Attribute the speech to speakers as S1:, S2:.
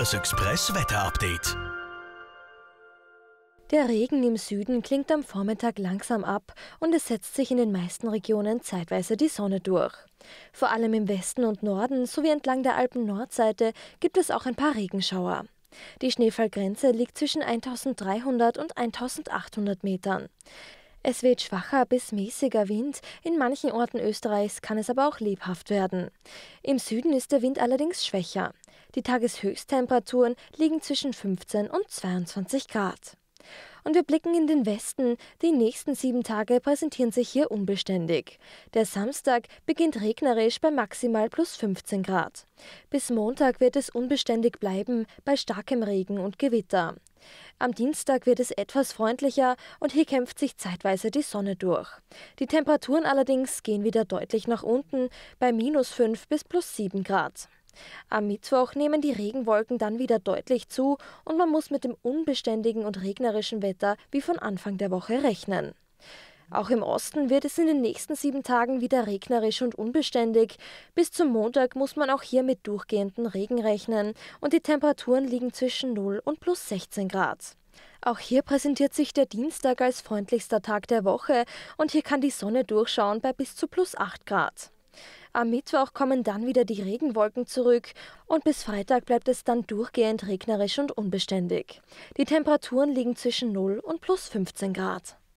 S1: Das Express-Wetter-Update. Der Regen im Süden klingt am Vormittag langsam ab und es setzt sich in den meisten Regionen zeitweise die Sonne durch. Vor allem im Westen und Norden sowie entlang der Alpen-Nordseite gibt es auch ein paar Regenschauer. Die Schneefallgrenze liegt zwischen 1300 und 1800 Metern. Es weht schwacher bis mäßiger Wind, in manchen Orten Österreichs kann es aber auch lebhaft werden. Im Süden ist der Wind allerdings schwächer. Die Tageshöchsttemperaturen liegen zwischen 15 und 22 Grad. Und wir blicken in den Westen. Die nächsten sieben Tage präsentieren sich hier unbeständig. Der Samstag beginnt regnerisch bei maximal plus 15 Grad. Bis Montag wird es unbeständig bleiben bei starkem Regen und Gewitter. Am Dienstag wird es etwas freundlicher und hier kämpft sich zeitweise die Sonne durch. Die Temperaturen allerdings gehen wieder deutlich nach unten bei minus 5 bis plus 7 Grad. Am Mittwoch nehmen die Regenwolken dann wieder deutlich zu und man muss mit dem unbeständigen und regnerischen Wetter wie von Anfang der Woche rechnen. Auch im Osten wird es in den nächsten sieben Tagen wieder regnerisch und unbeständig. Bis zum Montag muss man auch hier mit durchgehenden Regen rechnen und die Temperaturen liegen zwischen 0 und plus 16 Grad. Auch hier präsentiert sich der Dienstag als freundlichster Tag der Woche und hier kann die Sonne durchschauen bei bis zu plus 8 Grad. Am Mittwoch kommen dann wieder die Regenwolken zurück und bis Freitag bleibt es dann durchgehend regnerisch und unbeständig. Die Temperaturen liegen zwischen 0 und plus 15 Grad.